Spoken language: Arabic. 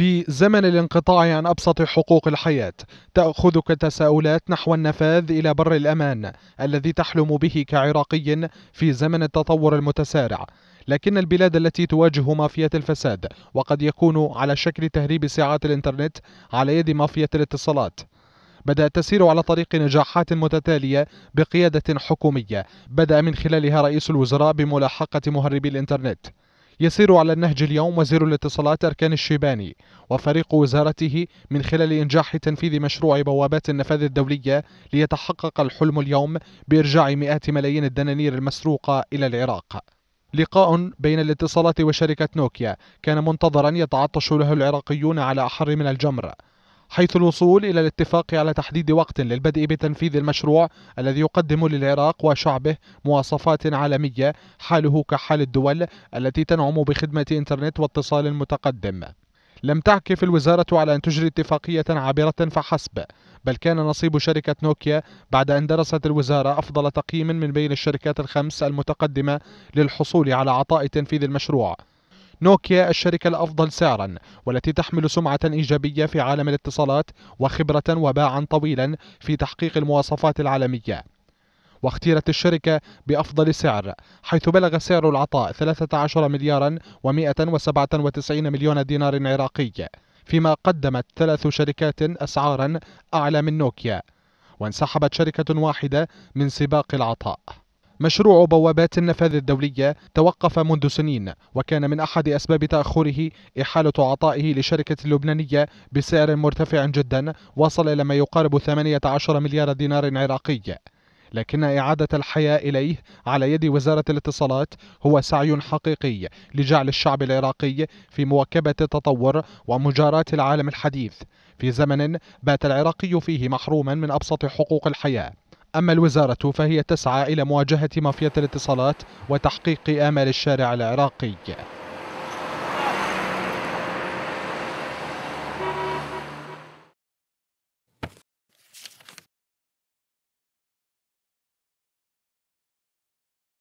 في زمن الانقطاع عن أبسط حقوق الحياة تأخذك تساؤلات نحو النفاذ إلى بر الأمان الذي تحلم به كعراقي في زمن التطور المتسارع لكن البلاد التي تواجه مافيا الفساد وقد يكون على شكل تهريب ساعات الانترنت على يد مافيا الاتصالات بدأت تسير على طريق نجاحات متتالية بقيادة حكومية بدأ من خلالها رئيس الوزراء بملاحقة مهربي الانترنت يسير على النهج اليوم وزير الاتصالات أركان الشيباني وفريق وزارته من خلال إنجاح تنفيذ مشروع بوابات النفاذ الدولية ليتحقق الحلم اليوم بإرجاع مئات ملايين الدنانير المسروقة إلى العراق لقاء بين الاتصالات وشركة نوكيا كان منتظرا يتعطش له العراقيون على أحر من الجمر حيث الوصول إلى الاتفاق على تحديد وقت للبدء بتنفيذ المشروع الذي يقدم للعراق وشعبه مواصفات عالمية حاله كحال الدول التي تنعم بخدمة إنترنت واتصال متقدم لم تعكف الوزارة على أن تجري اتفاقية عابرة فحسب بل كان نصيب شركة نوكيا بعد أن درست الوزارة أفضل تقييم من بين الشركات الخمس المتقدمة للحصول على عطاء تنفيذ المشروع نوكيا الشركة الأفضل سعرا والتي تحمل سمعة إيجابية في عالم الاتصالات وخبرة وباعا طويلا في تحقيق المواصفات العالمية واختيرت الشركة بأفضل سعر حيث بلغ سعر العطاء 13 مليارا و197 مليون دينار عراقي فيما قدمت ثلاث شركات أسعارا أعلى من نوكيا وانسحبت شركة واحدة من سباق العطاء مشروع بوابات النفاذ الدولية توقف منذ سنين وكان من أحد أسباب تأخره إحالة عطائه لشركة لبنانية بسعر مرتفع جدا وصل إلى ما يقارب 18 مليار دينار عراقي لكن إعادة الحياة إليه على يد وزارة الاتصالات هو سعي حقيقي لجعل الشعب العراقي في مواكبة التطور ومجاراة العالم الحديث في زمن بات العراقي فيه محروما من أبسط حقوق الحياة أما الوزارة فهي تسعى إلى مواجهة مافيا الاتصالات وتحقيق آمال الشارع العراقي